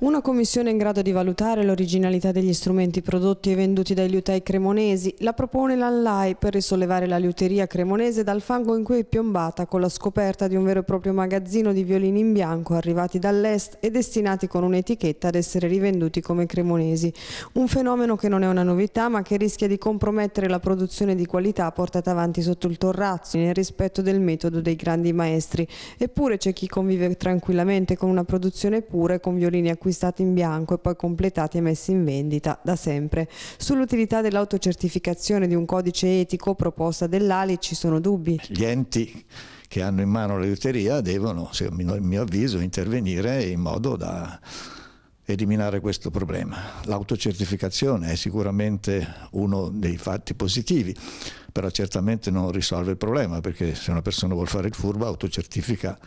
Una commissione in grado di valutare l'originalità degli strumenti prodotti e venduti dai liutai cremonesi la propone l'ANLAI per risollevare la liuteria cremonese dal fango in cui è piombata con la scoperta di un vero e proprio magazzino di violini in bianco arrivati dall'est e destinati con un'etichetta ad essere rivenduti come cremonesi. Un fenomeno che non è una novità ma che rischia di compromettere la produzione di qualità portata avanti sotto il torrazzo nel rispetto del metodo dei grandi maestri. Eppure c'è chi convive tranquillamente con una produzione pura e con violini acquistati acquistati in bianco e poi completati e messi in vendita da sempre. Sull'utilità dell'autocertificazione di un codice etico proposta dell'ALI ci sono dubbi. Gli enti che hanno in mano l'aiuteria devono, a mio avviso, intervenire in modo da eliminare questo problema. L'autocertificazione è sicuramente uno dei fatti positivi, però certamente non risolve il problema perché se una persona vuole fare il furbo autocertifica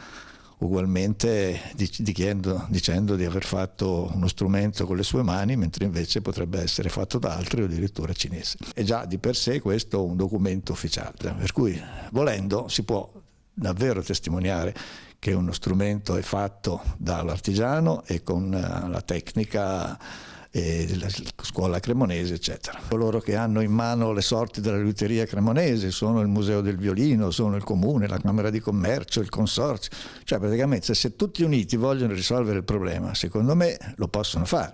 ugualmente dicendo, dicendo di aver fatto uno strumento con le sue mani, mentre invece potrebbe essere fatto da altri o addirittura cinese. È già di per sé questo un documento ufficiale, per cui volendo si può davvero testimoniare che uno strumento è fatto dall'artigiano e con eh, la tecnica e la scuola cremonese, eccetera. Coloro che hanno in mano le sorti della liuteria cremonese sono il Museo del Violino, sono il Comune, la Camera di Commercio, il Consorzio, cioè praticamente se tutti uniti vogliono risolvere il problema, secondo me lo possono fare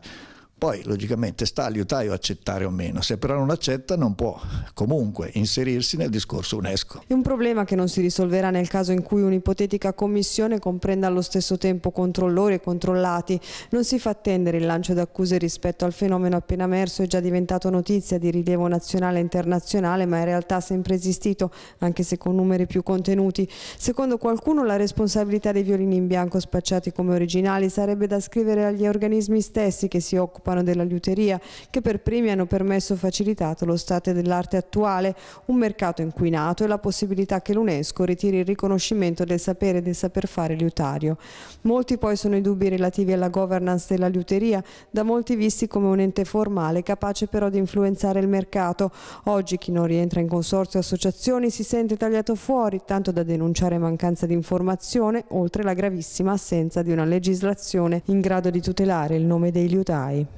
poi logicamente sta all'Iutaio accettare o meno, se però non accetta non può comunque inserirsi nel discorso UNESCO. È un problema che non si risolverà nel caso in cui un'ipotetica commissione comprenda allo stesso tempo controllori e controllati. Non si fa attendere il lancio d'accuse rispetto al fenomeno appena emerso e già diventato notizia di rilievo nazionale e internazionale, ma in realtà sempre esistito, anche se con numeri più contenuti. Secondo qualcuno la responsabilità dei violini in bianco spacciati come originali sarebbe da scrivere agli organismi stessi che si occupano occupano della liuteria, che per primi hanno permesso facilitato lo stato dell'arte attuale, un mercato inquinato e la possibilità che l'UNESCO ritiri il riconoscimento del sapere e del saper fare liutario. Molti poi sono i dubbi relativi alla governance della liuteria, da molti visti come un ente formale, capace però di influenzare il mercato. Oggi chi non rientra in consorzio o associazioni si sente tagliato fuori, tanto da denunciare mancanza di informazione, oltre la gravissima assenza di una legislazione in grado di tutelare il nome dei liutai.